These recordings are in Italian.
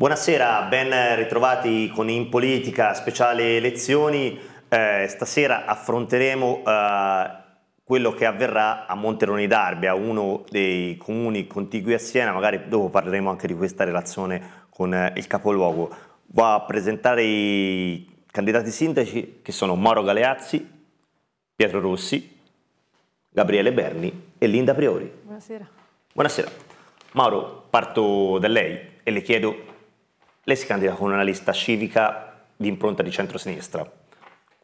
Buonasera, ben ritrovati con In Politica speciale elezioni. Eh, stasera affronteremo eh, quello che avverrà a Monterone d'Arbia, uno dei comuni contigui a Siena, magari dopo parleremo anche di questa relazione con eh, il capoluogo. Va a presentare i candidati sindaci che sono Mauro Galeazzi, Pietro Rossi, Gabriele Berni e Linda Priori. Buonasera. Buonasera. Mauro, parto da lei e le chiedo lei si candida con una lista civica di impronta di centrosinistra.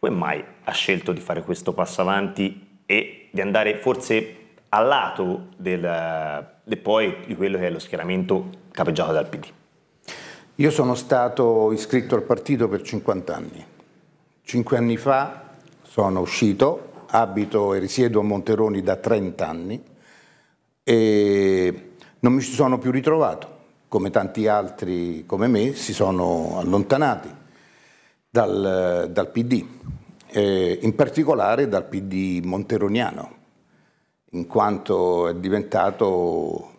Come mai ha scelto di fare questo passo avanti e di andare forse a lato del, de poi di quello che è lo schieramento capeggiato dal PD? Io sono stato iscritto al partito per 50 anni. Cinque anni fa sono uscito, abito e risiedo a Monteroni da 30 anni e non mi ci sono più ritrovato come tanti altri come me, si sono allontanati dal, dal PD, eh, in particolare dal PD monteroniano, in quanto è diventato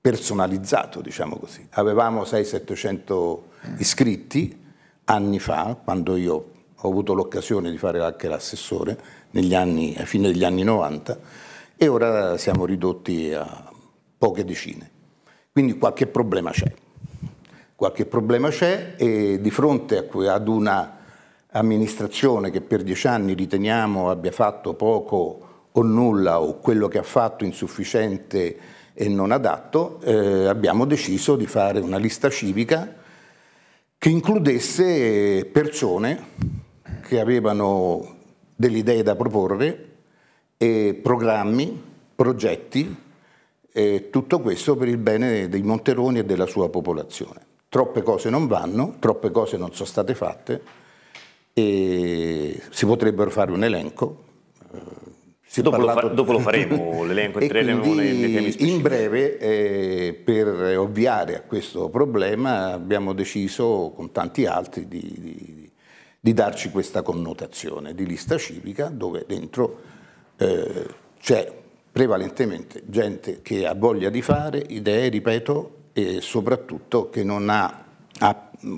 personalizzato, diciamo così. Avevamo 600-700 iscritti anni fa, quando io ho avuto l'occasione di fare anche l'assessore, a fine degli anni 90, e ora siamo ridotti a poche decine. Quindi qualche problema c'è. Qualche problema c'è e di fronte ad una amministrazione che per dieci anni riteniamo abbia fatto poco o nulla o quello che ha fatto insufficiente e non adatto, eh, abbiamo deciso di fare una lista civica che includesse persone che avevano delle idee da proporre, programmi, progetti eh, tutto questo per il bene dei Monteroni e della sua popolazione. Troppe cose non vanno, troppe cose non sono state fatte, e si potrebbero fare un elenco. Eh, si dopo, parlato... lo fa, dopo lo faremo l'elenco, entreremo quindi, nei, temi specifici. In breve, eh, per ovviare a questo problema, abbiamo deciso con tanti altri di, di, di darci questa connotazione di lista civica dove dentro eh, c'è prevalentemente gente che ha voglia di fare, idee, ripeto, e soprattutto che non ha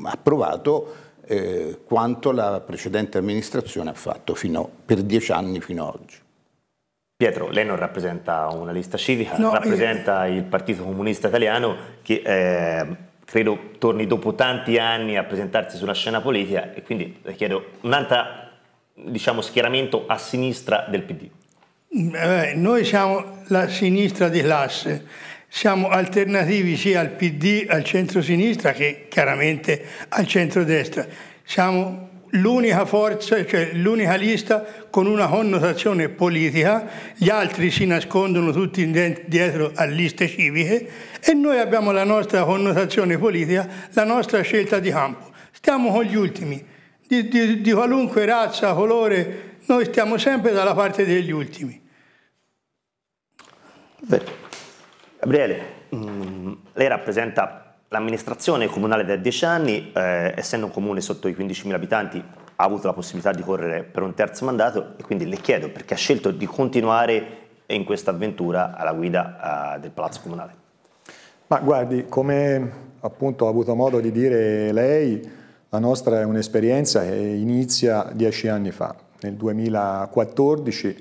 approvato eh, quanto la precedente amministrazione ha fatto fino, per dieci anni fino ad oggi. Pietro, lei non rappresenta una lista civica, no, eh. rappresenta io... il Partito Comunista Italiano che eh, credo torni dopo tanti anni a presentarsi sulla scena politica e quindi le chiedo un altro diciamo, schieramento a sinistra del PD. Mm, eh, vabbè, noi siamo la sinistra di classe, siamo alternativi sia al PD, al centro-sinistra che chiaramente al centro-destra. Siamo l'unica forza, cioè l'unica lista con una connotazione politica, gli altri si nascondono tutti dietro a liste civiche e noi abbiamo la nostra connotazione politica, la nostra scelta di campo. Stiamo con gli ultimi, di, di, di qualunque razza, colore, noi stiamo sempre dalla parte degli ultimi. Bene. Gabriele, mm, lei rappresenta l'amministrazione comunale da dieci anni, eh, essendo un comune sotto i 15.000 abitanti ha avuto la possibilità di correre per un terzo mandato e quindi le chiedo perché ha scelto di continuare in questa avventura alla guida eh, del Palazzo Comunale. Ma guardi, come appunto ha avuto modo di dire lei, la nostra è un'esperienza che inizia dieci anni fa. Nel 2014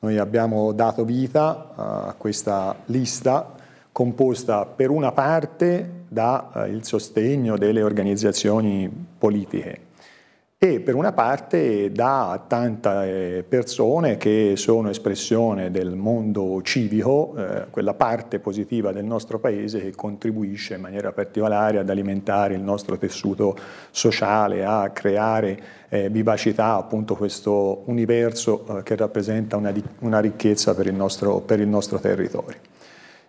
noi abbiamo dato vita a questa lista composta per una parte dal eh, sostegno delle organizzazioni politiche e per una parte da tante eh, persone che sono espressione del mondo civico, eh, quella parte positiva del nostro paese che contribuisce in maniera particolare ad alimentare il nostro tessuto sociale, a creare eh, vivacità, appunto questo universo eh, che rappresenta una, una ricchezza per il nostro, per il nostro territorio.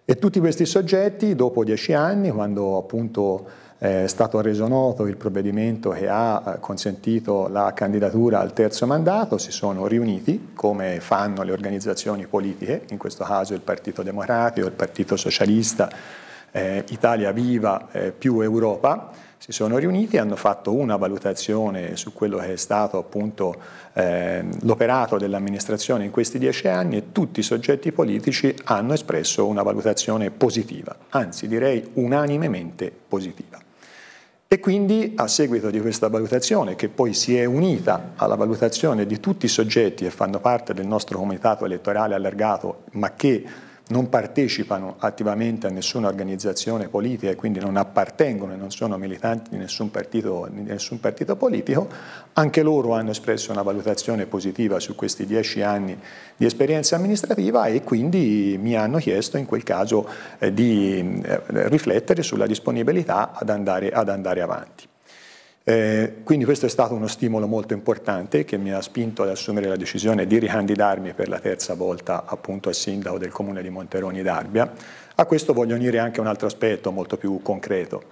E tutti questi soggetti, dopo dieci anni, quando appunto è stato reso noto il provvedimento che ha eh, consentito la candidatura al terzo mandato, si sono riuniti come fanno le organizzazioni politiche, in questo caso il Partito Democratico, il Partito Socialista, eh, Italia Viva eh, più Europa, si sono riuniti e hanno fatto una valutazione su quello che è stato appunto eh, l'operato dell'amministrazione in questi dieci anni e tutti i soggetti politici hanno espresso una valutazione positiva, anzi direi unanimemente positiva. E quindi a seguito di questa valutazione, che poi si è unita alla valutazione di tutti i soggetti che fanno parte del nostro comitato elettorale allargato, ma che non partecipano attivamente a nessuna organizzazione politica e quindi non appartengono e non sono militanti di nessun partito, di nessun partito politico, anche loro hanno espresso una valutazione positiva su questi dieci anni di esperienza amministrativa e quindi mi hanno chiesto in quel caso eh, di eh, riflettere sulla disponibilità ad andare, ad andare avanti. Eh, quindi questo è stato uno stimolo molto importante che mi ha spinto ad assumere la decisione di ricandidarmi per la terza volta appunto al sindaco del comune di Monteroni d'Arbia. A questo voglio unire anche un altro aspetto molto più concreto,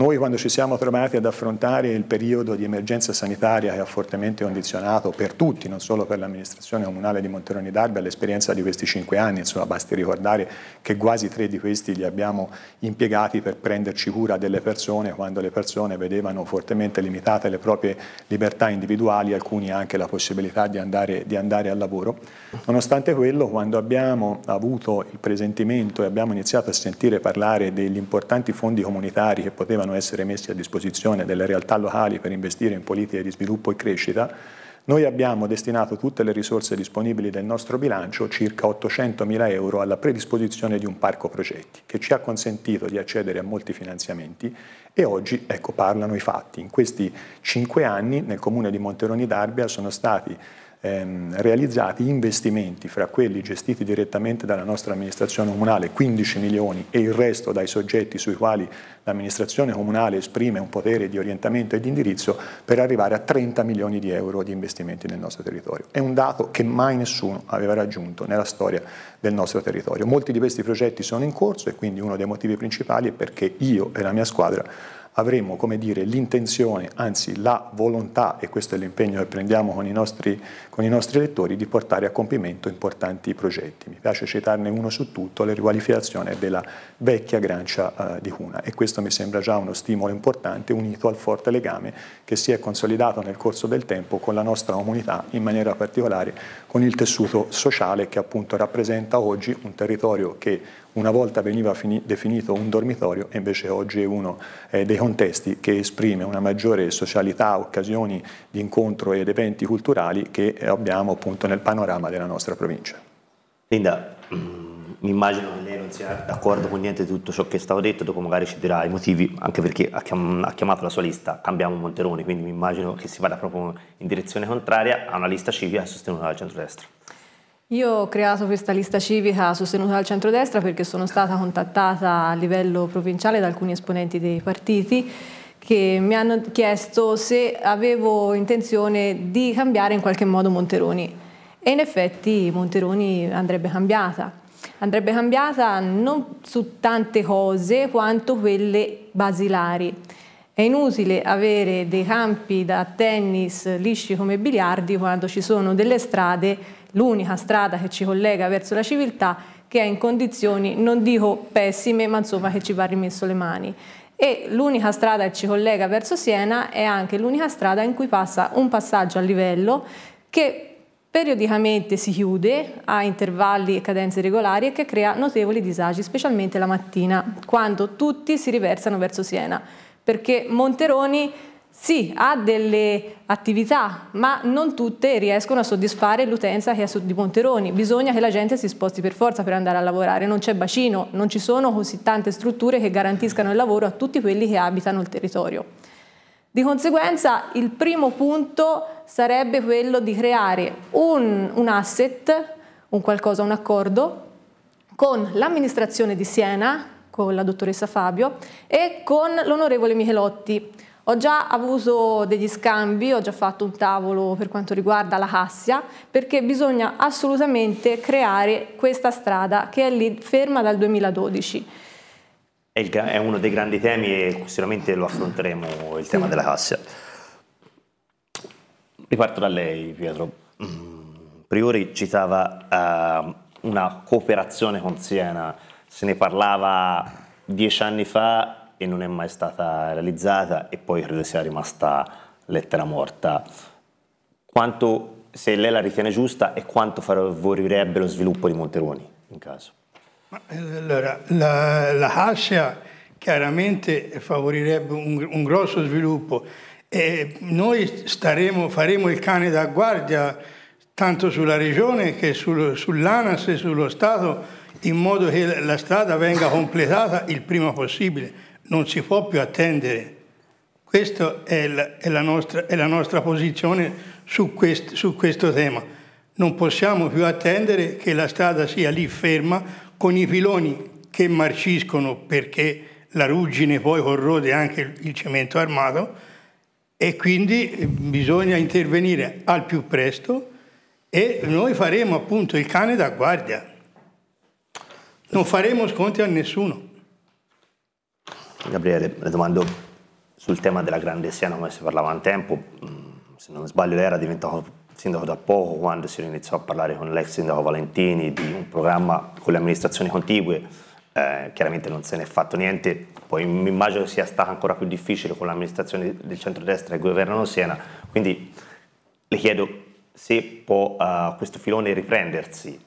noi quando ci siamo trovati ad affrontare il periodo di emergenza sanitaria che ha fortemente condizionato per tutti, non solo per l'amministrazione comunale di Monteroni d'Albia, l'esperienza di questi cinque anni, insomma basti ricordare che quasi tre di questi li abbiamo impiegati per prenderci cura delle persone quando le persone vedevano fortemente limitate le proprie libertà individuali, alcuni anche la possibilità di andare, di andare al lavoro. Nonostante quello, quando abbiamo avuto il presentimento e abbiamo iniziato a sentire parlare degli importanti fondi comunitari che potevano devono essere messi a disposizione delle realtà locali per investire in politiche di sviluppo e crescita, noi abbiamo destinato tutte le risorse disponibili del nostro bilancio, circa 800 mila euro, alla predisposizione di un parco progetti che ci ha consentito di accedere a molti finanziamenti e oggi ecco, parlano i fatti. In questi cinque anni nel comune di Monteroni d'Arbia sono stati ehm, realizzati investimenti fra quelli gestiti direttamente dalla nostra amministrazione comunale, 15 milioni, e il resto dai soggetti sui quali l'amministrazione comunale esprime un potere di orientamento e di indirizzo per arrivare a 30 milioni di euro di investimenti nel nostro territorio. È un dato che mai nessuno aveva raggiunto nella storia del nostro territorio. Molti di questi progetti sono in corso e quindi uno dei motivi principali è perché io e la mia squadra avremo come dire, l'intenzione, anzi la volontà, e questo è l'impegno che prendiamo con i, nostri, con i nostri elettori, di portare a compimento importanti progetti. Mi piace citarne uno su tutto, la riqualificazione della vecchia grancia eh, di Cuna e questo mi sembra già uno stimolo importante unito al forte legame che si è consolidato nel corso del tempo con la nostra comunità, in maniera particolare con il tessuto sociale che appunto rappresenta oggi un territorio che una volta veniva definito un dormitorio invece oggi è uno eh, dei contesti che esprime una maggiore socialità, occasioni di incontro ed eventi culturali che abbiamo appunto nel panorama della nostra provincia. Linda, mm, mi immagino che lei non sia d'accordo con niente di tutto ciò che è stato detto, dopo magari ci dirà i motivi, anche perché ha, chiamato la sua lista Cambiamo Monteroni, quindi mi immagino che si vada proprio in direzione contraria a una lista civica sostenuta dal centrodestra. Io ho creato questa lista civica sostenuta dal centrodestra perché sono stata contattata a livello provinciale da alcuni esponenti dei partiti che mi hanno chiesto se avevo intenzione di cambiare in qualche modo Monteroni e in effetti Monteroni andrebbe cambiata. Andrebbe cambiata non su tante cose quanto quelle basilari. È inutile avere dei campi da tennis lisci come biliardi quando ci sono delle strade l'unica strada che ci collega verso la civiltà che è in condizioni, non dico pessime, ma insomma che ci va rimesso le mani. E l'unica strada che ci collega verso Siena è anche l'unica strada in cui passa un passaggio a livello che periodicamente si chiude a intervalli e cadenze regolari e che crea notevoli disagi, specialmente la mattina, quando tutti si riversano verso Siena, perché Monteroni sì, ha delle attività, ma non tutte riescono a soddisfare l'utenza che è di Monteroni. Bisogna che la gente si sposti per forza per andare a lavorare, non c'è bacino, non ci sono così tante strutture che garantiscano il lavoro a tutti quelli che abitano il territorio. Di conseguenza il primo punto sarebbe quello di creare un, un asset, un qualcosa, un accordo con l'amministrazione di Siena, con la dottoressa Fabio e con l'onorevole Michelotti ho già avuto degli scambi, ho già fatto un tavolo per quanto riguarda la cassia, perché bisogna assolutamente creare questa strada che è lì ferma dal 2012. È, uno dei grandi temi e sicuramente lo affronteremo, il tema della cassia. Riparto da lei, Pietro. Mm, Priori citava uh, una cooperazione con Siena, se ne parlava dieci anni fa e non è mai stata realizzata e poi credo sia rimasta lettera morta. Quanto, se lei la ritiene giusta, e quanto favorirebbe lo sviluppo di Monteroni in caso? Ma, eh, allora, la, la Cassia chiaramente favorirebbe un, un grosso sviluppo. E noi staremo, faremo il cane da guardia tanto sulla regione che sul, sull'ANAS e sullo Stato in modo che la strada venga completata il prima possibile non si può più attendere. Questa è la, è la, nostra, è la nostra, posizione su, quest, su questo tema. Non possiamo più attendere che la strada sia lì ferma con i piloni che marciscono perché la ruggine poi corrode anche il cemento armato e quindi eh, bisogna intervenire al più presto e noi faremo appunto il cane da guardia. Non faremo sconti a nessuno. Gabriele, le domando sul tema della Grande Siena, come si parlava un tempo, mm, se non sbaglio lei era diventato sindaco da poco quando si iniziò a parlare con l'ex sindaco Valentini di un programma con le amministrazioni contigue, eh, chiaramente non se n'è fatto niente, poi mi immagino sia stata ancora più difficile con l'amministrazione del centrodestra che governano Siena, quindi le chiedo se può uh, questo filone riprendersi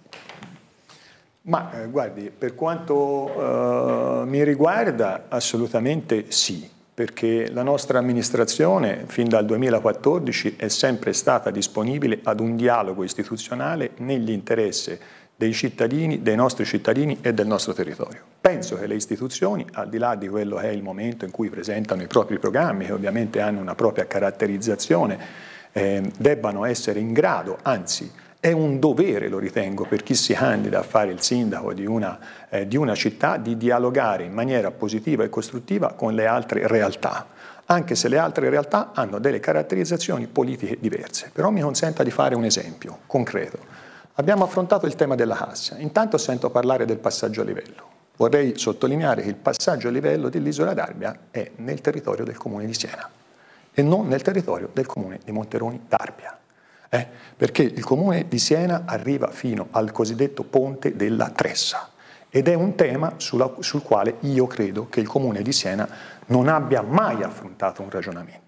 ma eh, guardi, per quanto eh, mi riguarda, assolutamente sì, perché la nostra amministrazione fin dal 2014 è sempre stata disponibile ad un dialogo istituzionale nell'interesse dei cittadini, dei nostri cittadini e del nostro territorio. Penso che le istituzioni, al di là di quello che è il momento in cui presentano i propri programmi, che ovviamente hanno una propria caratterizzazione, eh, debbano essere in grado, anzi, è un dovere, lo ritengo, per chi si candida a fare il sindaco di una, eh, di una città di dialogare in maniera positiva e costruttiva con le altre realtà anche se le altre realtà hanno delle caratterizzazioni politiche diverse. Però mi consenta di fare un esempio concreto. Abbiamo affrontato il tema della cassa, intanto sento parlare del passaggio a livello. Vorrei sottolineare che il passaggio a livello dell'isola d'Arbia è nel territorio del comune di Siena e non nel territorio del comune di Monteroni d'Arbia eh? perché il comune di Siena arriva fino al cosiddetto ponte della Tressa ed è un tema sulla, sul quale io credo che il comune di Siena non abbia mai affrontato un ragionamento.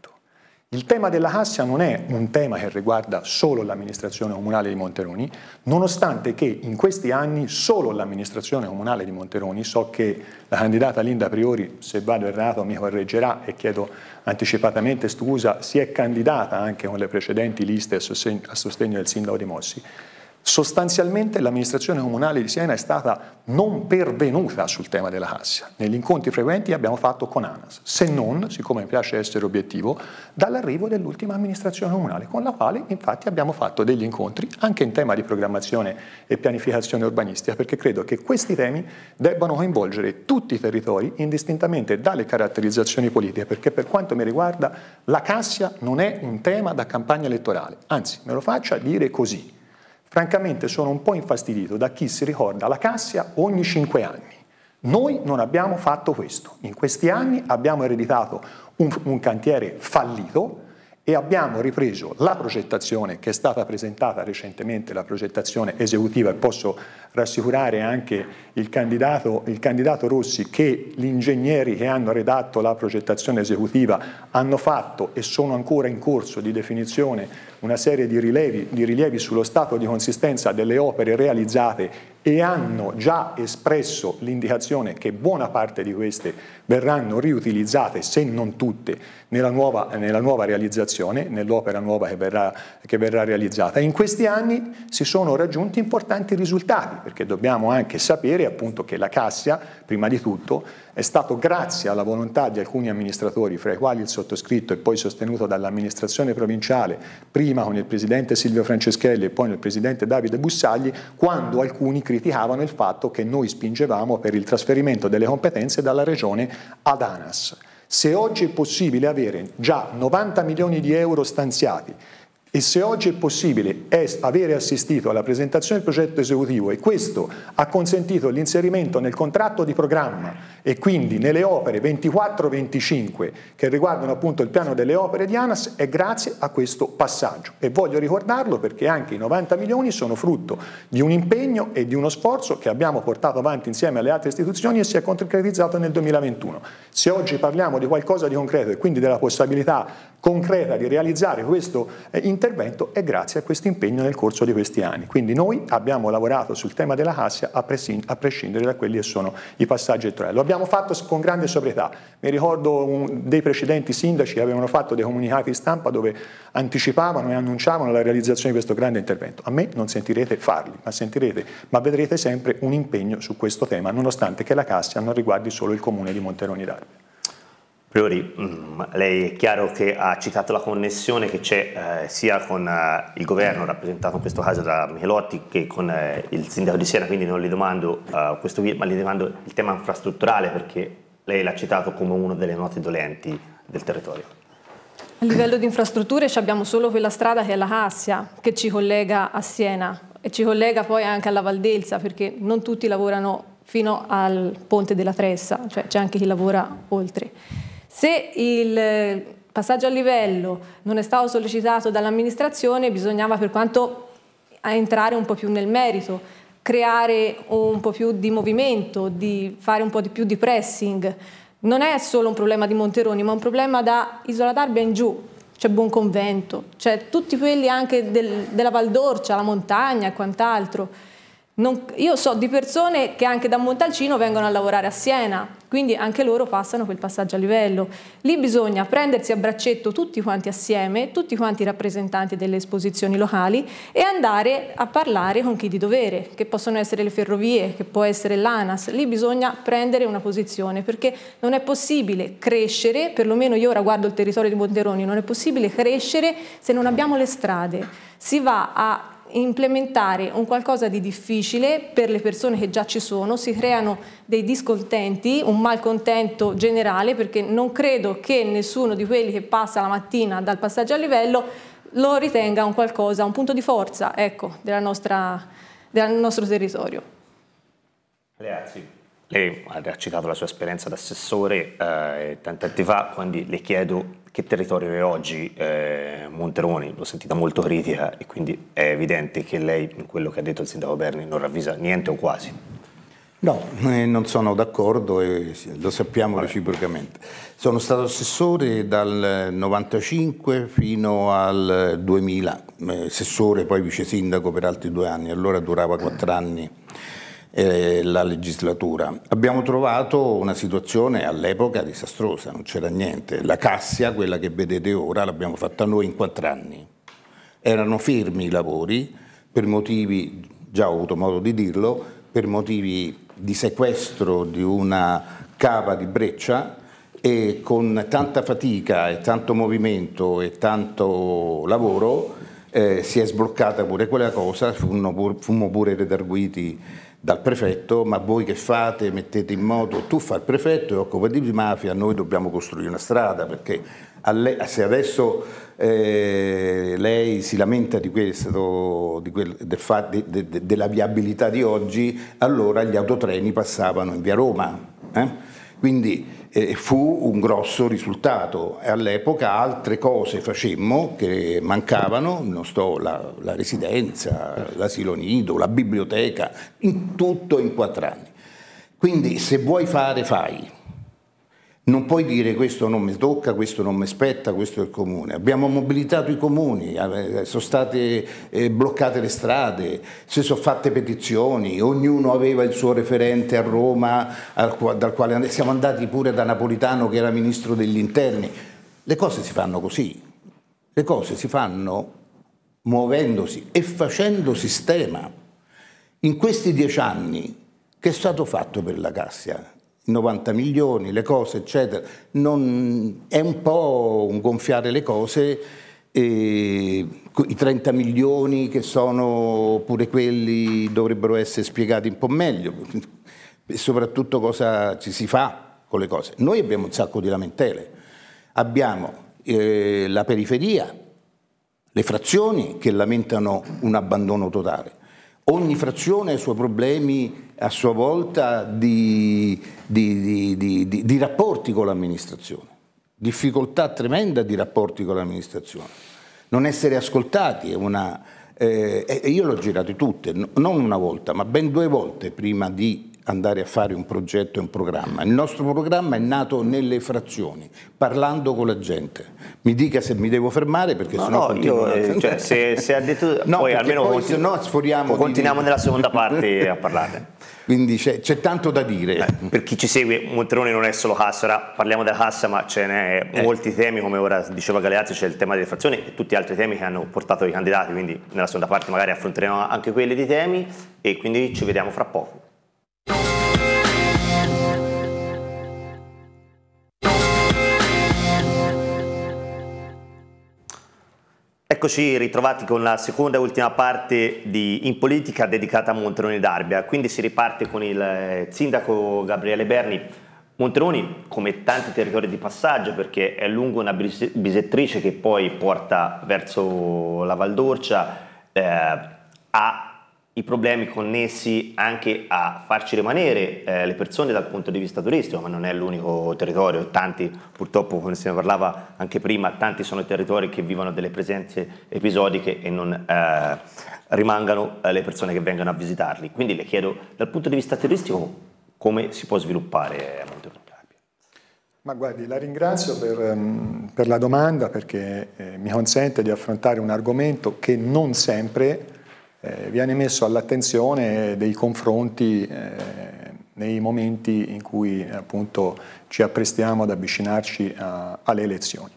Il tema della Cassia non è un tema che riguarda solo l'amministrazione comunale di Monteroni, nonostante che in questi anni solo l'amministrazione comunale di Monteroni, so che la candidata Linda Priori, se vado errato mi correggerà e chiedo anticipatamente scusa, si è candidata anche con le precedenti liste a sostegno del sindaco di Mossi, Sostanzialmente l'amministrazione comunale di Siena è stata non pervenuta sul tema della cassa. Negli incontri frequenti abbiamo fatto con ANAS, se non, siccome mi piace essere obiettivo, dall'arrivo dell'ultima amministrazione comunale, con la quale infatti abbiamo fatto degli incontri anche in tema di programmazione e pianificazione urbanistica, perché credo che questi temi debbano coinvolgere tutti i territori indistintamente dalle caratterizzazioni politiche, perché per quanto mi riguarda la cassa non è un tema da campagna elettorale, anzi me lo faccia dire così Francamente sono un po' infastidito da chi si ricorda la Cassia ogni cinque anni. Noi non abbiamo fatto questo. In questi anni abbiamo ereditato un, un cantiere fallito, e abbiamo ripreso la progettazione che è stata presentata recentemente, la progettazione esecutiva e posso rassicurare anche il candidato, il candidato Rossi che gli ingegneri che hanno redatto la progettazione esecutiva hanno fatto e sono ancora in corso di definizione una serie di rilievi, di rilievi sullo stato di consistenza delle opere realizzate e hanno già espresso l'indicazione che buona parte di queste verranno riutilizzate, se non tutte, nella nuova, nella nuova realizzazione, nell'opera nuova che verrà, che verrà realizzata. in questi anni si sono raggiunti importanti risultati, perché dobbiamo anche sapere appunto che la Cassia, prima di tutto, è stato grazie alla volontà di alcuni amministratori, fra i quali il sottoscritto e poi sostenuto dall'amministrazione provinciale, prima con il presidente Silvio Franceschelli e poi con il presidente Davide Bussagli, quando alcuni critici criticavano il fatto che noi spingevamo per il trasferimento delle competenze dalla regione ad ANAS. Se oggi è possibile avere già 90 milioni di euro stanziati e se oggi è possibile avere assistito alla presentazione del progetto esecutivo e questo ha consentito l'inserimento nel contratto di programma e quindi nelle opere 24-25 che riguardano appunto il piano delle opere di ANAS è grazie a questo passaggio. E voglio ricordarlo perché anche i 90 milioni sono frutto di un impegno e di uno sforzo che abbiamo portato avanti insieme alle altre istituzioni e si è concretizzato nel 2021. Se oggi parliamo di qualcosa di concreto e quindi della possibilità concreta di realizzare questo eh, intervento, intervento è grazie a questo impegno nel corso di questi anni. Quindi noi abbiamo lavorato sul tema della cassia a, prescindere da quelli che sono i passaggi elettorali. Lo abbiamo fatto con grande sobrietà. Mi ricordo un, dei precedenti sindaci che avevano fatto dei comunicati stampa dove anticipavano e annunciavano la realizzazione di questo grande intervento. A me non sentirete farli, ma, sentirete, ma vedrete sempre un impegno su questo tema, nonostante che la cassia non riguardi solo il comune di Monteroni d'Arbia. Priori, mm, lei è chiaro che ha citato la connessione che c'è eh, sia con eh, il governo, rappresentato in questo caso da Michelotti, che con eh, il sindaco di Siena, quindi non le domando eh, questo, ma le domando il tema infrastrutturale perché lei l'ha citato come una delle note dolenti del territorio. A livello di infrastrutture abbiamo solo quella strada che è la Cassia, che ci collega a Siena e ci collega poi anche alla Valdelsa, perché non tutti lavorano fino al ponte della Tressa, cioè c'è anche chi lavora oltre. Se il eh, passaggio a livello non è stato sollecitato dall'amministrazione, bisognava per quanto entrare un po' più nel merito, creare un po' più di movimento, di fare un po' di più di pressing. Non è solo un problema di Monteroni, ma un problema da Isola d'Arbia in giù. C'è Buon Convento, c'è tutti quelli anche del, della Val d'Orcia, la montagna e quant'altro. Non, io so di persone che anche da Montalcino vengono a lavorare a Siena, quindi anche loro passano quel passaggio a livello. Lì bisogna prendersi a braccetto tutti quanti assieme, tutti quanti i rappresentanti delle esposizioni locali e andare a parlare con chi di dovere, che possono essere le ferrovie, che può essere l'ANAS. Lì bisogna prendere una posizione perché non è possibile crescere, perlomeno io ora guardo il territorio di Monteroni, non è possibile crescere se non abbiamo le strade. Si va a implementare un qualcosa di difficile per le persone che già ci sono, si creano dei discontenti, un malcontento generale perché non credo che nessuno di quelli che passa la mattina dal passaggio a livello lo ritenga un qualcosa, un punto di forza ecco, nostra, del nostro territorio. Grazie. Lei ha citato la sua esperienza d'assessore eh, tanti anni fa, quindi le chiedo che territorio è oggi eh, Monteroni? L'ho sentita molto critica e quindi è evidente che lei, in quello che ha detto il sindaco Berni, non ravvisa niente o quasi. No, eh, non sono d'accordo e lo sappiamo Vabbè. reciprocamente. Sono stato assessore dal 1995 fino al 2000, eh, assessore poi vice sindaco per altri due anni, allora durava quattro anni eh, la legislatura. Abbiamo trovato una situazione all'epoca disastrosa, non c'era niente. La cassia, quella che vedete ora, l'abbiamo fatta noi in quattro anni. Erano fermi i lavori per motivi, già ho avuto modo di dirlo, per motivi di sequestro di una cava di breccia e con tanta fatica e tanto movimento e tanto lavoro eh, si è sbloccata pure quella cosa, fummo pure, redarguiti. pure redarguiti dal prefetto, ma voi che fate? Mettete in moto, tu fai il prefetto e occupati di mafia, noi dobbiamo costruire una strada perché lei, se adesso eh, lei si lamenta di questo, di quel, del fa, de, de, de, della viabilità di oggi, allora gli autotreni passavano in via Roma. Eh? Quindi eh, fu un grosso risultato. All'epoca altre cose facemmo che mancavano, non sto, la, la residenza, l'asilo nido, la biblioteca, in tutto in quattro anni. Quindi se vuoi fare fai, non puoi dire questo non mi tocca, questo non mi spetta, questo è il comune. Abbiamo mobilitato i comuni, eh, sono state eh, bloccate le strade, si sono fatte petizioni, ognuno aveva il suo referente a Roma, dal quale siamo andati pure da Napolitano che era ministro degli interni. Le cose si fanno così, le cose si fanno muovendosi e facendo sistema. In questi dieci anni che è stato fatto per la Cassia? 90 milioni, le cose, eccetera. Non, è un po' un gonfiare le cose. E I 30 milioni che sono pure quelli dovrebbero essere spiegati un po' meglio e soprattutto cosa ci si fa con le cose. Noi abbiamo un sacco di lamentele, abbiamo eh, la periferia, le frazioni che lamentano un abbandono totale, ogni frazione ha i suoi problemi a sua volta di, di, di, di rapporti con l'amministrazione, difficoltà tremenda di rapporti con l'amministrazione, non essere ascoltati è una... Eh, io l'ho girato tutte, non una volta, ma ben due volte prima di andare a fare un progetto e un programma. Il nostro programma è nato nelle frazioni, parlando con la gente. Mi dica se mi devo fermare perché sennò no, continuo. Io, eh, cioè, se, se, ha detto no, poi almeno poi, continu- sennò sforiamo continuiamo di... nella seconda parte a parlare quindi c'è, c'è tanto da dire. Eh, per chi ci segue, Monterone non è solo Cassa, ora parliamo della Cassa, ma ce n'è eh. molti temi, come ora diceva Galeazzi c'è il tema delle frazioni e tutti gli altri temi che hanno portato i candidati, quindi nella seconda parte magari affronteremo anche quelli di temi e quindi ci vediamo fra poco. Eccoci ritrovati con la seconda e ultima parte di In Politica dedicata a Monteroni d'Arbia. Quindi si riparte con il eh, sindaco Gabriele Berni. Monteroni, come tanti territori di passaggio, perché è lungo una bisettrice che poi porta verso la Valdorcia, eh, ha i problemi connessi anche a farci rimanere eh, le persone dal punto di vista turistico, ma non è l'unico territorio, tanti purtroppo come se ne parlava anche prima, tanti sono i territori che vivono delle presenze episodiche e non eh, rimangano eh, le persone che vengono a visitarli. Quindi le chiedo dal punto di vista turistico come si può sviluppare Monte Carpio. Ma guardi, la ringrazio per, ehm, per la domanda perché eh, mi consente di affrontare un argomento che non sempre eh, viene messo all'attenzione dei confronti eh, nei momenti in cui appunto ci apprestiamo ad avvicinarci a, alle elezioni.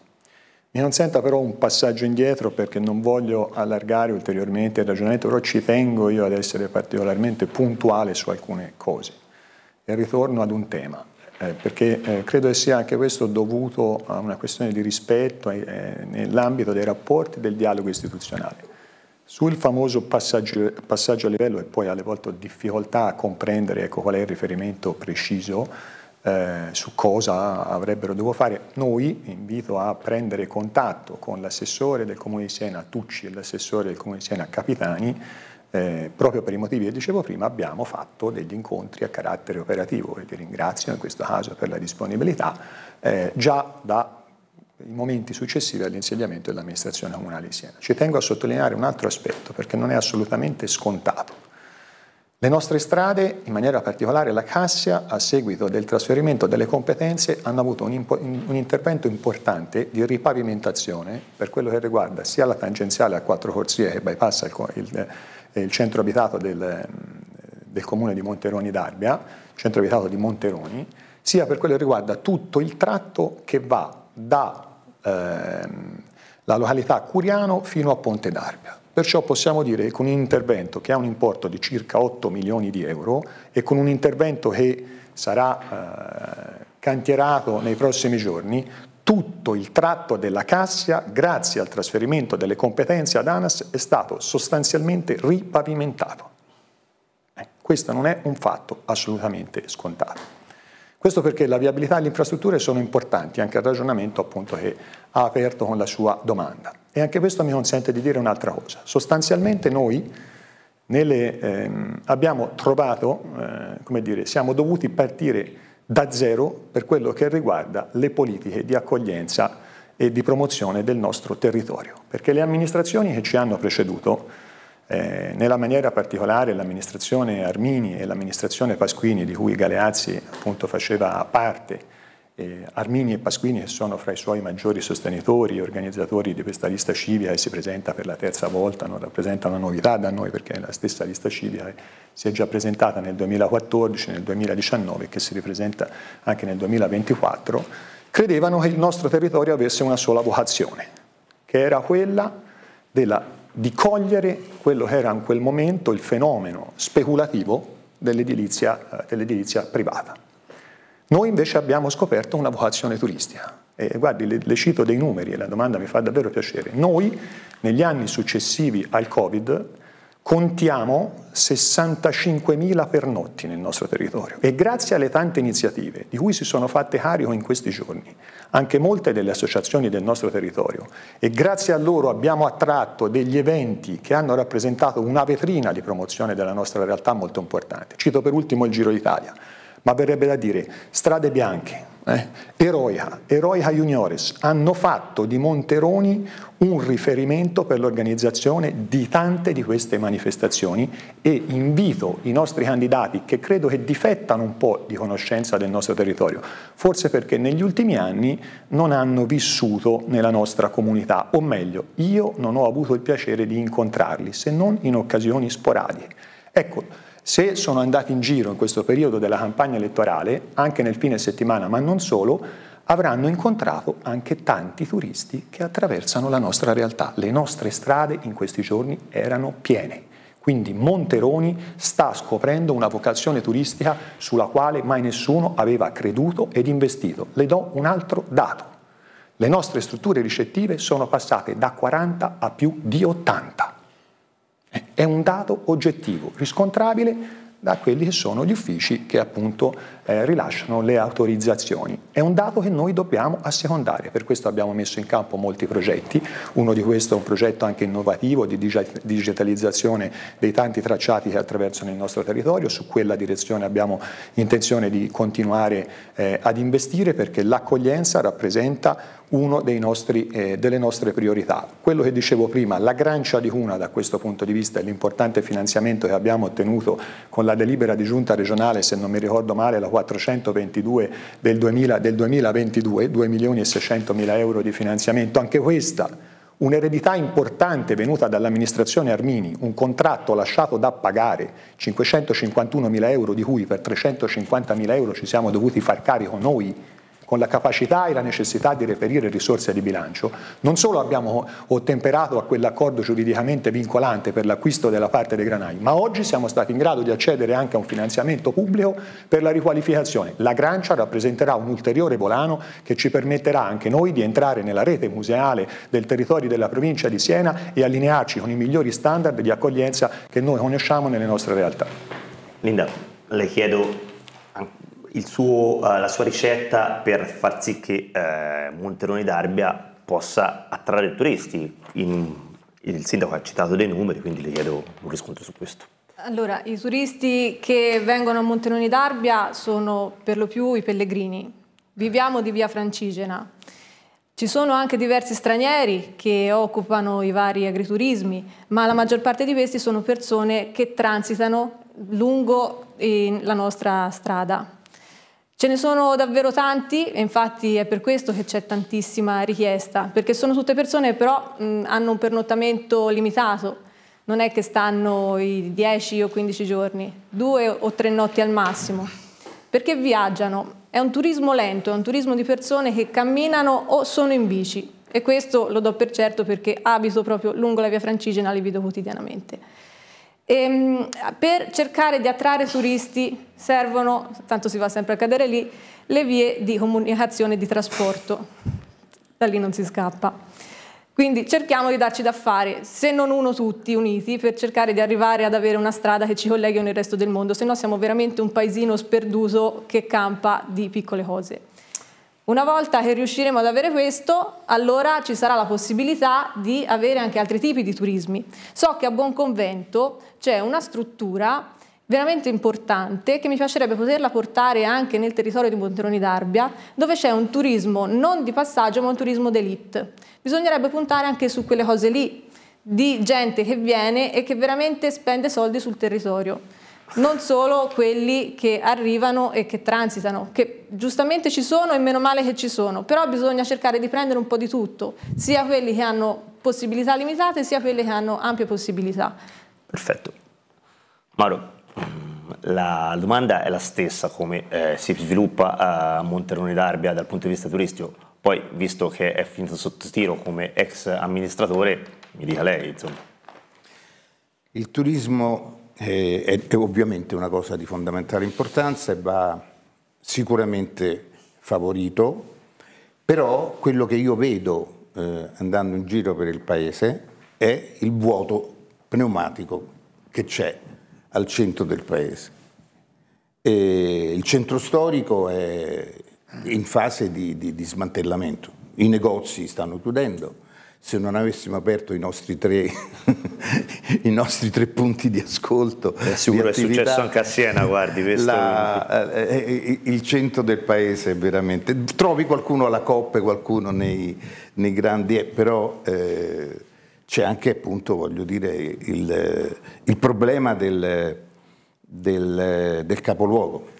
Mi consenta però un passaggio indietro perché non voglio allargare ulteriormente il ragionamento, però ci tengo io ad essere particolarmente puntuale su alcune cose e ritorno ad un tema. Eh, perché eh, credo che sia anche questo dovuto a una questione di rispetto eh, nell'ambito dei rapporti del dialogo istituzionale. Sul famoso passaggio, passaggio, a livello e poi alle volte ho difficoltà a comprendere ecco, qual è il riferimento preciso eh, su cosa avrebbero dovuto fare, noi invito a prendere contatto con l'assessore del Comune di Siena Tucci e l'assessore del Comune di Siena Capitani eh, proprio per i motivi che dicevo prima abbiamo fatto degli incontri a carattere operativo e vi ringrazio in questo caso per la disponibilità eh, già da i momenti successivi all'insediamento dell'amministrazione comunale di Siena. Ci tengo a sottolineare un altro aspetto perché non è assolutamente scontato. Le nostre strade, in maniera particolare la Cassia, a seguito del trasferimento delle competenze, hanno avuto un, impo un intervento importante di ripavimentazione per quello che riguarda sia la tangenziale a quattro corsie che bypassa il, il, eh, il centro abitato del, eh, del comune di Monteroni d'Arbia, centro abitato di Monteroni, sia per quello che riguarda tutto il tratto che va da ehm, la località Curiano fino a Ponte d'Arbia. Perciò possiamo dire che con un intervento che ha un importo di circa 8 milioni di euro e con un intervento che sarà eh, cantierato nei prossimi giorni, tutto il tratto della Cassia, grazie al trasferimento delle competenze ad ANAS, è stato sostanzialmente ripavimentato. Eh, questo non è un fatto assolutamente scontato. Questo perché la viabilità e le infrastrutture sono importanti, anche il ragionamento appunto che ha aperto con la sua domanda. E anche questo mi consente di dire un'altra cosa. Sostanzialmente noi nelle, ehm, abbiamo trovato, eh, come dire, siamo dovuti partire da zero per quello che riguarda le politiche di accoglienza e di promozione del nostro territorio, perché le amministrazioni che ci hanno preceduto eh, nella maniera particolare l'amministrazione Armini e l'amministrazione Pasquini, di cui Galeazzi appunto faceva parte, eh, Armini e Pasquini che sono fra i suoi maggiori sostenitori e organizzatori di questa lista civica che si presenta per la terza volta, non rappresenta una novità da noi perché la stessa lista civica che si è già presentata nel 2014, nel 2019 e che si ripresenta anche nel 2024, credevano che il nostro territorio avesse una sola vocazione, che era quella della di cogliere quello che era in quel momento il fenomeno speculativo dell'edilizia, eh, dell'edilizia privata. Noi invece abbiamo scoperto una vocazione turistica. E guardi, le, le cito dei numeri e la domanda mi fa davvero piacere. Noi negli anni successivi al Covid Contiamo 65.000 pernotti nel nostro territorio e grazie alle tante iniziative di cui si sono fatte carico in questi giorni, anche molte delle associazioni del nostro territorio e grazie a loro abbiamo attratto degli eventi che hanno rappresentato una vetrina di promozione della nostra realtà molto importante. Cito per ultimo il Giro d'Italia, ma verrebbe da dire strade bianche, eh, Eroica, Eroica Juniores, hanno fatto di Monteroni un riferimento per l'organizzazione di tante di queste manifestazioni e invito i nostri candidati che credo che difettano un po' di conoscenza del nostro territorio, forse perché negli ultimi anni non hanno vissuto nella nostra comunità, o meglio, io non ho avuto il piacere di incontrarli se non in occasioni sporadiche. Ecco, se sono andati in giro in questo periodo della campagna elettorale, anche nel fine settimana, ma non solo, avranno incontrato anche tanti turisti che attraversano la nostra realtà. Le nostre strade in questi giorni erano piene. Quindi Monteroni sta scoprendo una vocazione turistica sulla quale mai nessuno aveva creduto ed investito. Le do un altro dato. Le nostre strutture ricettive sono passate da 40 a più di 80. È un dato oggettivo, riscontrabile da quelli che sono gli uffici che appunto eh, rilasciano le autorizzazioni. È un dato che noi dobbiamo assecondare, per questo abbiamo messo in campo molti progetti, uno di questi è un progetto anche innovativo di digitalizzazione dei tanti tracciati che attraversano il nostro territorio, su quella direzione abbiamo intenzione di continuare eh, ad investire perché l'accoglienza rappresenta una eh, delle nostre priorità. Quello che dicevo prima, la grancia di Cuna da questo punto di vista e l'importante finanziamento che abbiamo ottenuto con la delibera di giunta regionale, se non mi ricordo male, la 422 del, 2000, del 2022, 2 milioni e 600 mila euro di finanziamento, anche questa Un'eredità importante venuta dall'amministrazione Armini, un contratto lasciato da pagare, 551 mila euro di cui per 350 mila euro ci siamo dovuti far carico noi con la capacità e la necessità di reperire risorse di bilancio, non solo abbiamo ottemperato a quell'accordo giuridicamente vincolante per l'acquisto della parte dei granai, ma oggi siamo stati in grado di accedere anche a un finanziamento pubblico per la riqualificazione. La Grancia rappresenterà un ulteriore volano che ci permetterà anche noi di entrare nella rete museale del territorio della provincia di Siena e allinearci con i migliori standard di accoglienza che noi conosciamo nelle nostre realtà. Linda, le chiedo suo, eh, la sua ricetta per far sì che eh, Monterone d'Arbia possa attrarre turisti. In, il sindaco ha citato dei numeri, quindi le chiedo un riscontro su questo. Allora, i turisti che vengono a Monteroni d'Arbia sono per lo più i pellegrini. Viviamo di via Francigena. Ci sono anche diversi stranieri che occupano i vari agriturismi, ma la maggior parte di questi sono persone che transitano lungo la nostra strada. Ce ne sono davvero tanti e infatti è per questo che c'è tantissima richiesta, perché sono tutte persone che però mh, hanno un pernottamento limitato, non è che stanno i 10 o 15 giorni, due o tre notti al massimo, perché viaggiano. È un turismo lento, è un turismo di persone che camminano o sono in bici e questo lo do per certo perché abito proprio lungo la via Francigena, li vedo quotidianamente. E, ehm, per cercare di attrarre turisti servono, tanto si va sempre a cadere lì, le vie di comunicazione e di trasporto. Da lì non si scappa. Quindi cerchiamo di darci da fare, se non uno tutti uniti, per cercare di arrivare ad avere una strada che ci colleghi con il resto del mondo, se no siamo veramente un paesino sperduso che campa di piccole cose. Una volta che riusciremo ad avere questo, allora ci sarà la possibilità di avere anche altri tipi di turismi. So che a Buonconvento c'è una struttura veramente importante che mi piacerebbe poterla portare anche nel territorio di Monteroni d'Arbia, dove c'è un turismo non di passaggio ma un turismo d'elite. Bisognerebbe puntare anche su quelle cose lì, di gente che viene e che veramente spende soldi sul territorio non solo quelli che arrivano e che transitano, che giustamente ci sono e meno male che ci sono, però bisogna cercare di prendere un po' di tutto, sia quelli che hanno possibilità limitate, sia quelli che hanno ampie possibilità. Perfetto. Mauro, la domanda è la stessa come eh, si sviluppa a Monterone d'Arbia dal punto di vista turistico, poi visto che è finito sotto tiro come ex amministratore, mi dica lei, insomma. Il turismo eh, è, è ovviamente una cosa di fondamentale importanza e va sicuramente favorito, però quello che io vedo eh, andando in giro per il paese è il vuoto pneumatico che c'è al centro del paese. E il centro storico è in fase di, di, di smantellamento, i negozi stanno chiudendo, se non avessimo aperto i nostri tre, i nostri tre punti di ascolto. Eh, è sicuro, di attività, è successo anche a Siena, guardi. La, eh, eh, il centro del paese veramente. Trovi qualcuno alla Coppa, qualcuno nei, nei grandi, però eh, c'è anche appunto, voglio dire, il, il problema del, del, del capoluogo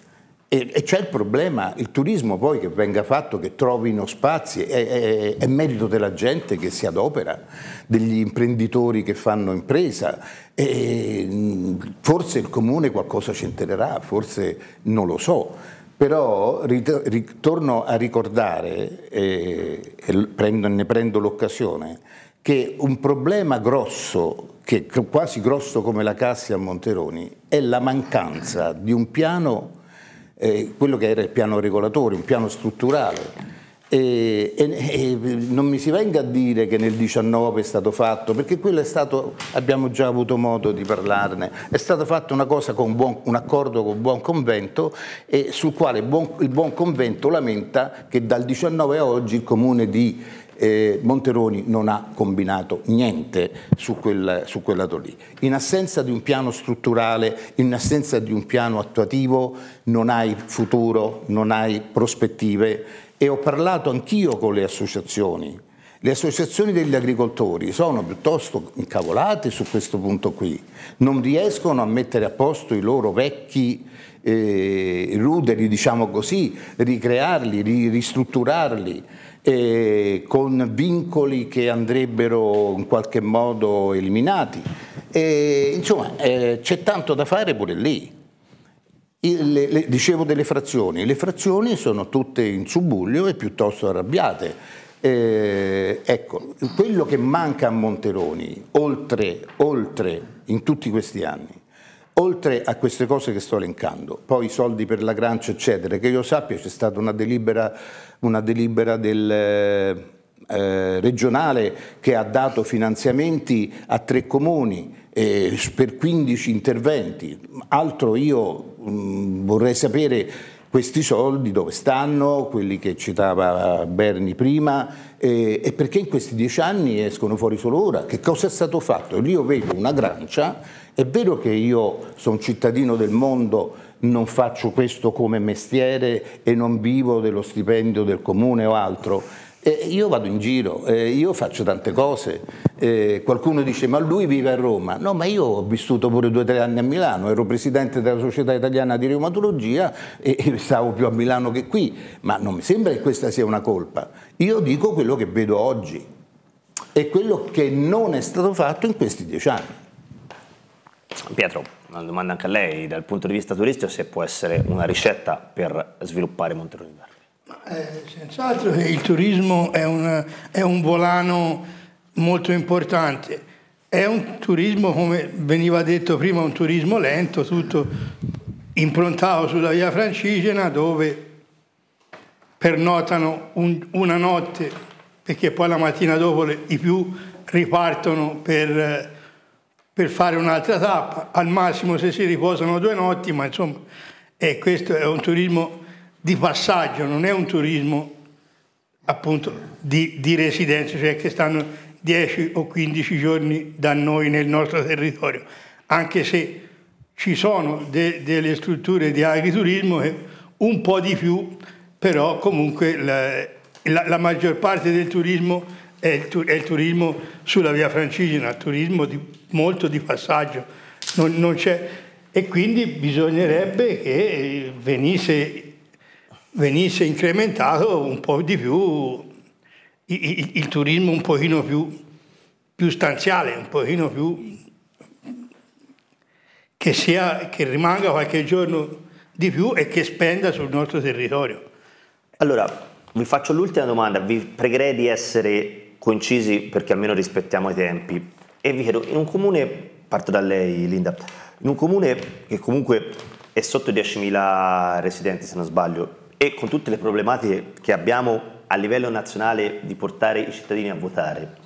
e, c'è il problema, il turismo poi che venga fatto, che trovino spazi, è, è, è, merito della gente che si adopera, degli imprenditori che fanno impresa. E forse il comune qualcosa ci entrerà, forse non lo so. Però ritorno a ricordare, e, ne prendo l'occasione, che un problema grosso, che quasi grosso come la Cassia a Monteroni, è la mancanza di un piano eh, quello che era il piano regolatore, un piano strutturale. E, e, e, non mi si venga a dire che nel 19 è stato fatto, perché quello è stato, abbiamo già avuto modo di parlarne, è stata fatta una cosa con buon, un accordo con buon convento e sul quale buon, il buon convento lamenta che dal 19 a oggi il comune di eh, Monteroni non ha combinato niente su quel, su quel lato lì. In assenza di un piano strutturale, in assenza di un piano attuativo, non hai futuro, non hai prospettive e ho parlato anch'io con le associazioni. Le associazioni degli agricoltori sono piuttosto incavolate su questo punto qui, non riescono a mettere a posto i loro vecchi eh, ruderi, diciamo così, ricrearli, ristrutturarli eh, con vincoli che andrebbero in qualche modo eliminati. E, insomma, eh, c'è tanto da fare pure lì. le, le, dicevo delle frazioni, le frazioni sono tutte in subuglio e piuttosto arrabbiate. Eh, ecco, quello che manca a Monteroni, oltre, oltre in tutti questi anni, Oltre a queste cose che sto elencando, poi i soldi per la Grancia, eccetera, che io sappia c'è stata una delibera, una delibera del, eh, eh regionale che ha dato finanziamenti a tre comuni eh, per 15 interventi. Altro io mh, mm, vorrei sapere questi soldi dove stanno, quelli che citava Berni prima, eh, e perché in questi dieci anni escono fuori solo ora? Che cosa è stato fatto? Io vedo una grancia è vero che io sono cittadino del mondo, non faccio questo come mestiere e non vivo dello stipendio del comune o altro, eh, io vado in giro, eh, io faccio tante cose. Eh, qualcuno dice: Ma lui vive a Roma. No, ma io ho vissuto pure due o tre anni a Milano. Ero presidente della Società Italiana di Reumatologia e, e stavo più a Milano che qui. Ma non mi sembra che questa sia una colpa. Io dico quello che vedo oggi e quello che non è stato fatto in questi dieci anni. Pietro, una domanda anche a lei, dal punto di vista turistico, se può essere una ricetta per sviluppare Monterone d'Arme. Eh, senz'altro il turismo è, una, è un volano molto importante. È un turismo, come veniva detto prima, un turismo lento, tutto improntato sulla via francigena dove pernotano un, una notte perché poi la mattina dopo le, i più ripartono per eh, per fare un'altra tappa, al massimo se si riposano due notti, ma insomma eh, questo è un turismo di passaggio, non è un turismo appunto di, di residenza, cioè che stanno 10 o 15 giorni da noi nel nostro territorio, anche se ci sono de, delle strutture di agriturismo che eh, un po' di più, però comunque la, la, la maggior parte del turismo è il, tu- è il turismo sulla via francigena, turismo di, molto di passaggio, non, non e quindi bisognerebbe che venisse, venisse incrementato un po' di più il, il, il turismo un pochino più, più stanziale, un pochino più che, sia, che, rimanga qualche giorno di più e che spenda sul nostro territorio. Allora, vi faccio l'ultima domanda, vi pregherei di essere concisi perché almeno rispettiamo i tempi. E vi chiedo, in un comune, parto da lei Linda, in un comune che comunque è sotto 10.000 residenti se non sbaglio e con tutte le problematiche che abbiamo a livello nazionale di portare i cittadini a votare,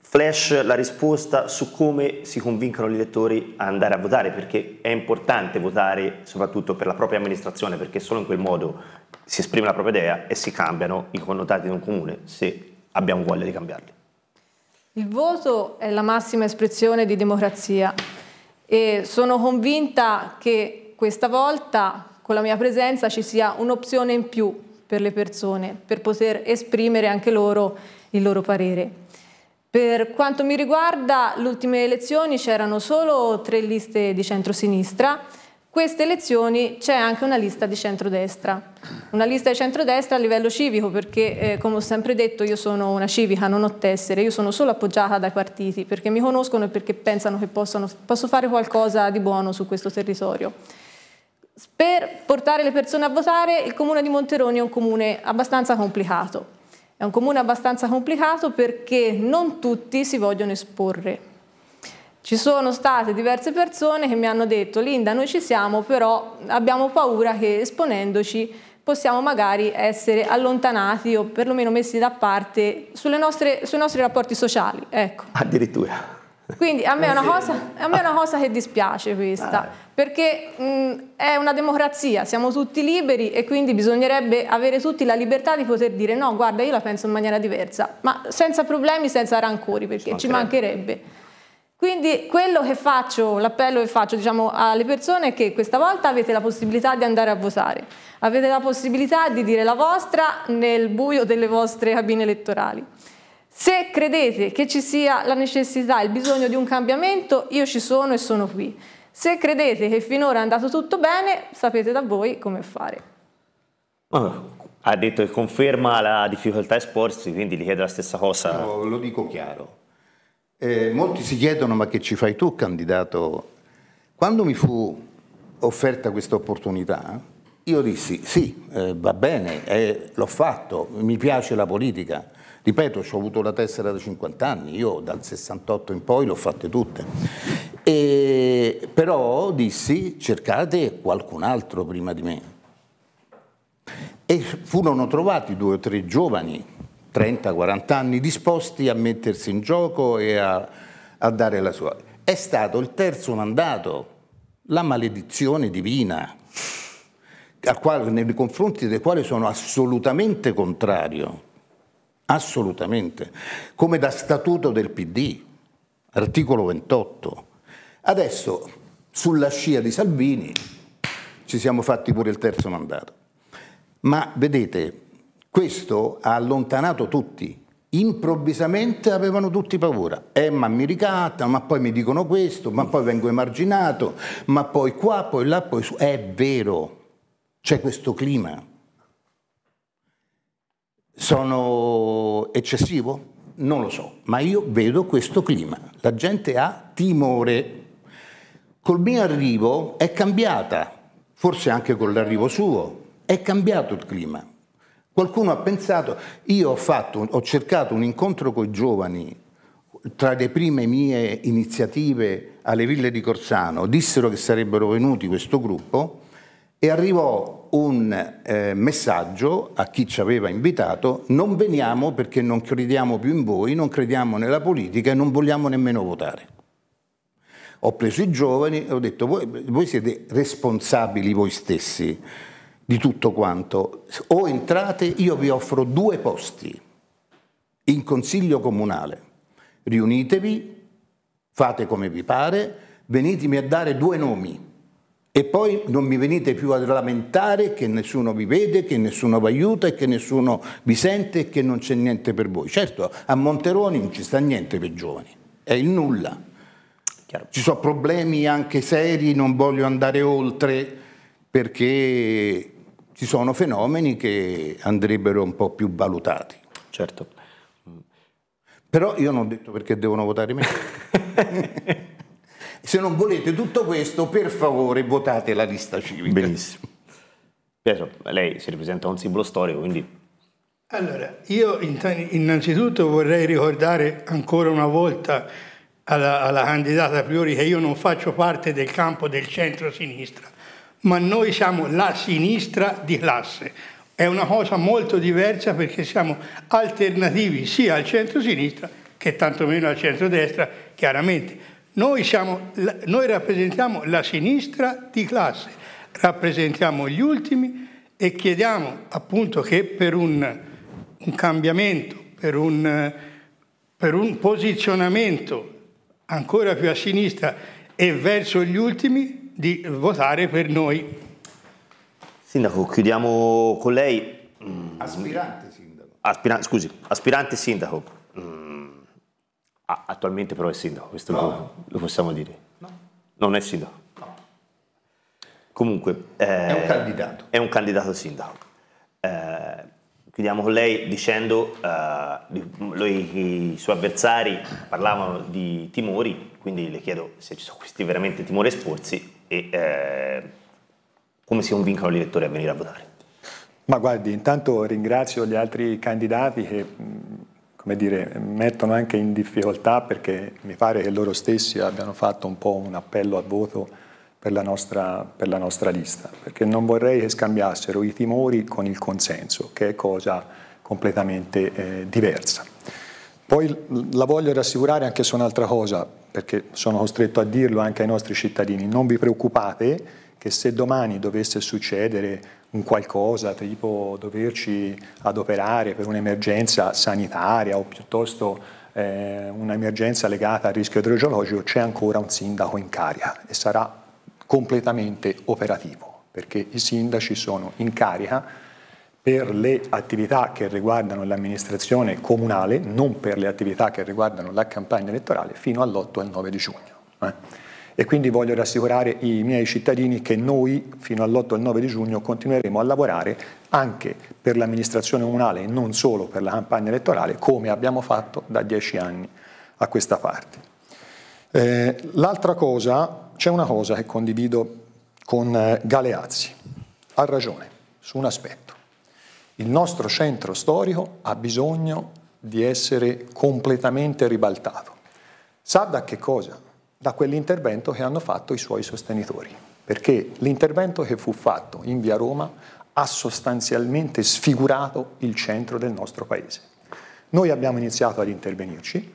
flash la risposta su come si convincono gli elettori a andare a votare, perché è importante votare soprattutto per la propria amministrazione, perché solo in quel modo si esprime la propria idea e si cambiano i connotati di un comune, se abbiamo voglia di cambiarli. Il voto è la massima espressione di democrazia e sono convinta che questa volta con la mia presenza ci sia un'opzione in più per le persone, per poter esprimere anche loro il loro parere. Per quanto mi riguarda, le ultime elezioni c'erano solo tre liste di centrosinistra queste elezioni c'è anche una lista di centrodestra, una lista di centrodestra a livello civico perché eh, come ho sempre detto io sono una civica, non ho tessere, io sono solo appoggiata dai partiti perché mi conoscono e perché pensano che possano, posso fare qualcosa di buono su questo territorio. Per portare le persone a votare il comune di Monteroni è un comune abbastanza complicato, è un comune abbastanza complicato perché non tutti si vogliono esporre ci sono state diverse persone che mi hanno detto Linda noi ci siamo però abbiamo paura che esponendoci possiamo magari essere allontanati o perlomeno messi da parte nostre, sui nostri rapporti sociali. Ecco. Addirittura. Quindi a me, è una cosa, a me è una cosa che dispiace questa, perché mh, è una democrazia, siamo tutti liberi e quindi bisognerebbe avere tutti la libertà di poter dire no, guarda io la penso in maniera diversa, ma senza problemi, senza rancori, perché ci mancherebbe. Quindi quello che faccio, l'appello che faccio diciamo, alle persone è che questa volta avete la possibilità di andare a votare, avete la possibilità di dire la vostra nel buio delle vostre cabine elettorali. Se credete che ci sia la necessità, il bisogno di un cambiamento, io ci sono e sono qui. Se credete che finora è andato tutto bene, sapete da voi come fare. Oh, ha detto che conferma la difficoltà a esporsi, quindi gli chiedo la stessa cosa. No, lo dico chiaro eh, molti si chiedono ma che ci fai tu candidato? Quando mi fu offerta questa opportunità, io dissi sì, eh, va bene, eh, l'ho fatto, mi piace la politica. Ripeto, ho avuto la tessera da 50 anni, io dal 68 in poi l'ho fatte tutte. E, però dissi cercate qualcun altro prima di me. E furono trovati due o tre giovani 30-40 anni disposti a mettersi in gioco e a, a dare la sua. È stato il terzo mandato, la maledizione divina, quale, nei confronti del quale sono assolutamente contrario, assolutamente, come da statuto del PD, articolo 28. Adesso, sulla scia di Salvini, ci siamo fatti pure il terzo mandato. Ma vedete, questo ha allontanato tutti. Improvvisamente avevano tutti paura. Eh, ma mi ricatta, ma poi mi dicono questo, ma poi vengo emarginato, ma poi qua, poi là, poi su. È vero, c'è questo clima. Sono eccessivo? Non lo so, ma io vedo questo clima. La gente ha timore. Col mio arrivo è cambiata, forse anche con l'arrivo suo, è cambiato il clima Qualcuno ha pensato, io ho, fatto, ho cercato un incontro con i giovani tra le prime mie iniziative alle ville di Corsano, dissero che sarebbero venuti questo gruppo e arrivò un eh, messaggio a chi ci aveva invitato, non veniamo perché non crediamo più in voi, non crediamo nella politica e non vogliamo nemmeno votare. Ho preso i giovani e ho detto voi, voi siete responsabili voi stessi di tutto quanto, o entrate, io vi offro due posti in consiglio comunale. Riunitevi, fate come vi pare, venitemi a dare due nomi e poi non mi venite più a lamentare che nessuno vi vede, che nessuno vi aiuta e che nessuno vi sente e che non c'è niente per voi. Certo, a Monteroni non ci sta niente per i giovani, è il nulla. Chiaro. Ci sono problemi anche seri, non voglio andare oltre perché ci sono fenomeni che andrebbero un po' più valutati. Certo. Però io non ho detto perché devono votare me. Se non volete tutto questo, per favore votate la lista civica. Benissimo. Pietro, lei si ripresenta un simbolo storico, quindi... Allora, io innanzitutto vorrei ricordare ancora una volta alla, alla candidata Priori che io non faccio parte del campo del centro-sinistra, ma noi siamo la sinistra di classe. È una cosa molto diversa perché siamo alternativi sia al centro-sinistra che tantomeno al centro-destra, chiaramente. Noi, siamo, noi rappresentiamo la sinistra di classe, rappresentiamo gli ultimi e chiediamo appunto che per un, un cambiamento, per un, per un posizionamento ancora più a sinistra e verso gli ultimi di votare per noi. Sindaco, chiudiamo con lei. Mm. Aspirante sindaco. Aspira scusi, aspirante sindaco. Mm. Ah, attualmente però è sindaco, questo no. lo, possiamo dire. No. Non è sindaco. No. Comunque... Eh, è un candidato. È un candidato sindaco. Eh, chiudiamo con lei dicendo eh, lui, i suoi avversari parlavano di timori, quindi le chiedo se ci sono questi veramente timori esporsi e eh, come si convincono gli elettori a venire a votare? Ma guardi, intanto ringrazio gli altri candidati che mm, come dire, mettono anche in difficoltà perché mi pare che loro stessi abbiano fatto un po' un appello al voto per la nostra, per la nostra lista, perché non vorrei che scambiassero i timori con il consenso, che è cosa completamente eh, diversa. Poi la voglio rassicurare anche su un'altra cosa, perché sono costretto a dirlo anche ai nostri cittadini, non vi preoccupate che se domani dovesse succedere un qualcosa, tipo doverci adoperare per un'emergenza sanitaria o piuttosto eh, un'emergenza legata al rischio idrogeologico, c'è ancora un sindaco in carica e sarà completamente operativo, perché i sindaci sono in carica per le attività che riguardano l'amministrazione comunale, non per le attività che riguardano la campagna elettorale, fino all'8 e al 9 di giugno. Eh? E quindi voglio rassicurare i miei cittadini che noi, fino all'8 e al 9 di giugno, continueremo a lavorare anche per l'amministrazione comunale e non solo per la campagna elettorale, come abbiamo fatto da dieci anni a questa parte. Eh, l'altra cosa, c'è una cosa che condivido con eh, Galeazzi, ha ragione su un aspetto il nostro centro storico ha bisogno di essere completamente ribaltato. Sa da che cosa? Da quell'intervento che hanno fatto i suoi sostenitori, perché l'intervento che fu fatto in via Roma ha sostanzialmente sfigurato il centro del nostro paese. Noi abbiamo iniziato ad intervenirci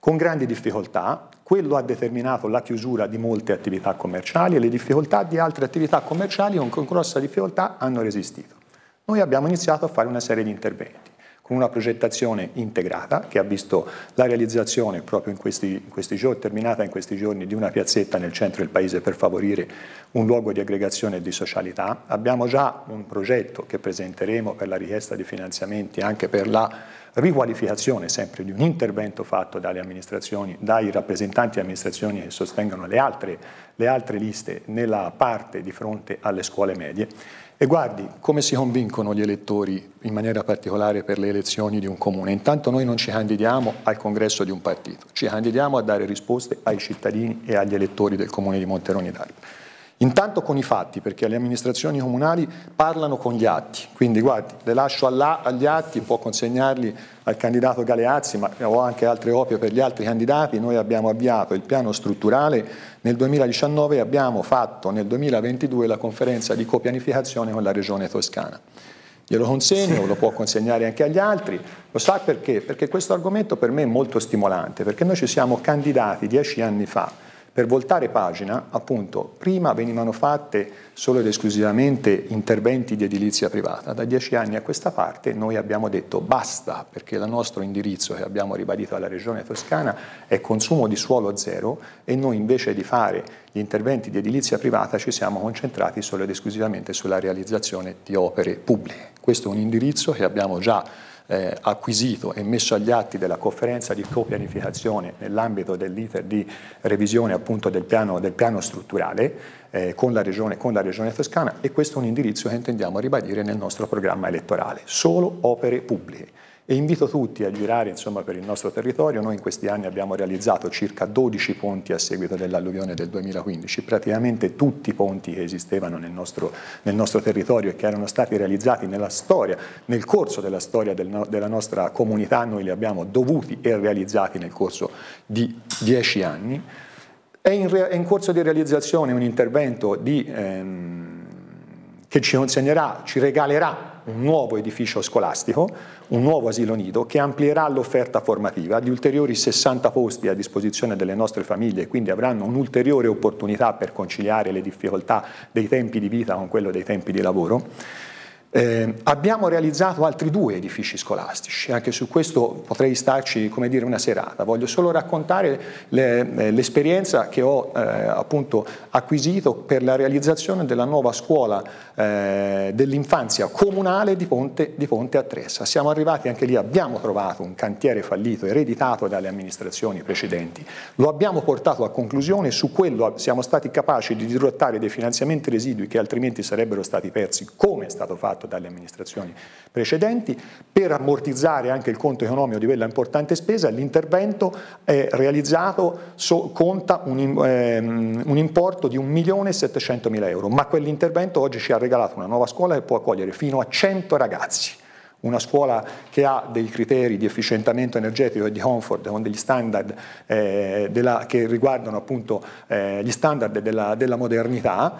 con grandi difficoltà, quello ha determinato la chiusura di molte attività commerciali e le difficoltà di altre attività commerciali con grossa difficoltà hanno resistito noi abbiamo iniziato a fare una serie di interventi con una progettazione integrata che ha visto la realizzazione proprio in questi, in questi, giorni, terminata in questi giorni, di una piazzetta nel centro del paese per favorire un luogo di aggregazione e di socialità. Abbiamo già un progetto che presenteremo per la richiesta di finanziamenti anche per la riqualificazione sempre di un intervento fatto dalle amministrazioni, dai rappresentanti di amministrazioni che sostengono le altre, le altre liste nella parte di fronte alle scuole medie e guardi come si convincono gli elettori, in maniera particolare per le elezioni di un comune. Intanto noi non ci candidiamo al congresso di un partito, ci candidiamo a dare risposte ai cittadini e agli elettori del comune di Monteroni d'Arpa. Intanto con i fatti, perché le amministrazioni comunali parlano con gli atti, quindi guardi, le lascio là, agli atti, può consegnarli al candidato Galeazzi, ma ho anche altre opie per gli altri candidati, noi abbiamo avviato il piano strutturale nel 2019 e abbiamo fatto nel 2022 la conferenza di copianificazione con la Regione Toscana. Glielo consegno, sì. lo può consegnare anche agli altri, lo sa perché? Perché questo argomento per me è molto stimolante, perché noi ci siamo candidati dieci anni fa per voltare pagina, appunto, prima venivano fatte solo ed esclusivamente interventi di edilizia privata, da dieci anni a questa parte noi abbiamo detto basta, perché il nostro indirizzo che abbiamo ribadito alla Regione Toscana è consumo di suolo zero e noi invece di fare gli interventi di edilizia privata ci siamo concentrati solo ed esclusivamente sulla realizzazione di opere pubbliche. Questo è un indirizzo che abbiamo già eh, acquisito e messo agli atti della conferenza di copianificazione nell'ambito dell'iter di revisione appunto del piano, del piano strutturale eh, con, la regione, con la Regione Toscana e questo è un indirizzo che intendiamo ribadire nel nostro programma elettorale, solo opere pubbliche e invito tutti a girare insomma, per il nostro territorio. Noi in questi anni abbiamo realizzato circa 12 ponti a seguito dell'alluvione del 2015, praticamente tutti i ponti che esistevano nel nostro, nel nostro, territorio e che erano stati realizzati nella storia, nel corso della storia del no, della nostra comunità, noi li abbiamo dovuti e realizzati nel corso di 10 anni. È in, è in, corso di realizzazione un intervento di, ehm, che ci consegnerà, ci regalerà un nuovo edificio scolastico, un nuovo asilo nido che amplierà l'offerta formativa di ulteriori 60 posti a disposizione delle nostre famiglie e quindi avranno un'ulteriore opportunità per conciliare le difficoltà dei tempi di vita con quello dei tempi di lavoro eh, abbiamo realizzato altri due edifici scolastici, anche su questo potrei starci come dire, una serata, voglio solo raccontare eh, l'esperienza le, che ho eh, appunto acquisito per la realizzazione della nuova scuola eh, dell'infanzia comunale di Ponte, di Ponte a Tressa. Siamo arrivati anche lì, abbiamo trovato un cantiere fallito ereditato dalle amministrazioni precedenti, lo abbiamo portato a conclusione, su quello siamo stati capaci di dirottare dei finanziamenti residui che altrimenti sarebbero stati persi, come è stato fatto fatto dalle amministrazioni precedenti. Per ammortizzare anche il conto economico di quella importante spesa, l'intervento è realizzato so, conta un, ehm, un, importo di 1.700.000 euro, ma quell'intervento oggi ci ha regalato una nuova scuola che può accogliere fino a 100 ragazzi una scuola che ha dei criteri di efficientamento energetico e di comfort con degli standard eh, della, che riguardano appunto eh, gli standard della, della modernità,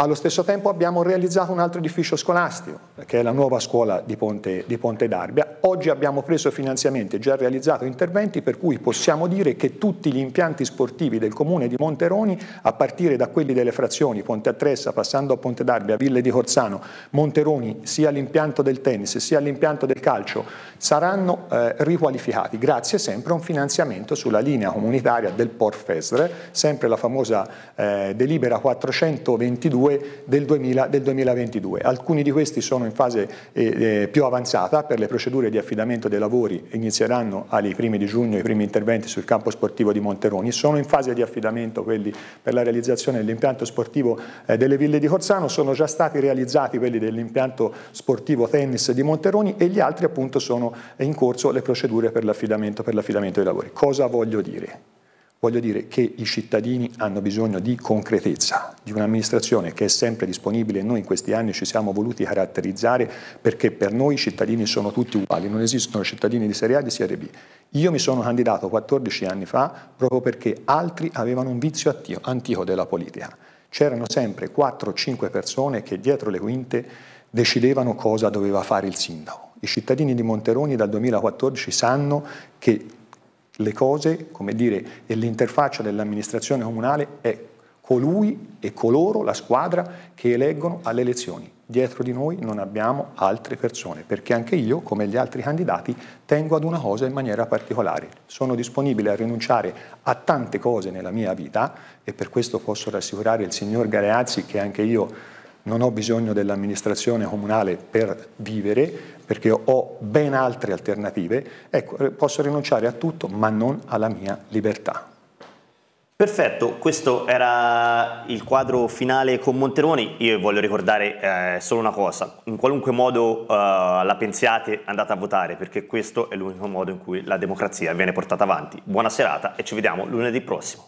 allo stesso tempo abbiamo realizzato un altro edificio scolastico, che è la nuova scuola di Ponte, di Ponte d'Arbia. Oggi abbiamo preso finanziamenti e già realizzato interventi per cui possiamo dire che tutti gli impianti sportivi del comune di Monteroni, a partire da quelli delle frazioni Ponte Attressa, passando a Ponte d'Arbia, Ville di Corzano, Monteroni, sia l'impianto del tennis sia l'impianto del calcio, saranno eh, riqualificati grazie sempre a un finanziamento sulla linea comunitaria del Port Fesre, sempre la famosa eh, delibera 422 2 del, 2000, del 2022. Alcuni di questi sono in fase eh, eh, più avanzata per le procedure di affidamento dei lavori, inizieranno ai primi di giugno i primi interventi sul campo sportivo di Monteroni, sono in fase di affidamento quelli per la realizzazione dell'impianto sportivo eh, delle ville di Corzano, sono già stati realizzati quelli dell'impianto sportivo tennis di Monteroni e gli altri appunto sono in corso le procedure per l'affidamento dei lavori. Cosa voglio dire? Voglio dire che i cittadini hanno bisogno di concretezza, di un'amministrazione che è sempre disponibile e noi in questi anni ci siamo voluti caratterizzare perché per noi i cittadini sono tutti uguali, non esistono cittadini di serie A e di serie B. Io mi sono candidato 14 anni fa proprio perché altri avevano un vizio antico della politica. C'erano sempre 4-5 persone che dietro le quinte decidevano cosa doveva fare il sindaco. I cittadini di Monteroni dal 2014 sanno che le cose, come dire, e l'interfaccia dell'amministrazione comunale è colui e coloro, la squadra che eleggono alle elezioni. Dietro di noi non abbiamo altre persone, perché anche io, come gli altri candidati, tengo ad una cosa in maniera particolare. Sono disponibile a rinunciare a tante cose nella mia vita e per questo posso rassicurare il signor Galeazzi che anche io non ho bisogno dell'amministrazione comunale per vivere, perché ho ben altre alternative, ecco, eh, posso rinunciare a tutto ma non alla mia libertà. Perfetto, questo era il quadro finale con Monteroni. Io voglio ricordare eh, solo una cosa: in qualunque modo eh, la pensiate, andate a votare perché questo è l'unico modo in cui la democrazia viene portata avanti. Buona serata e ci vediamo lunedì prossimo.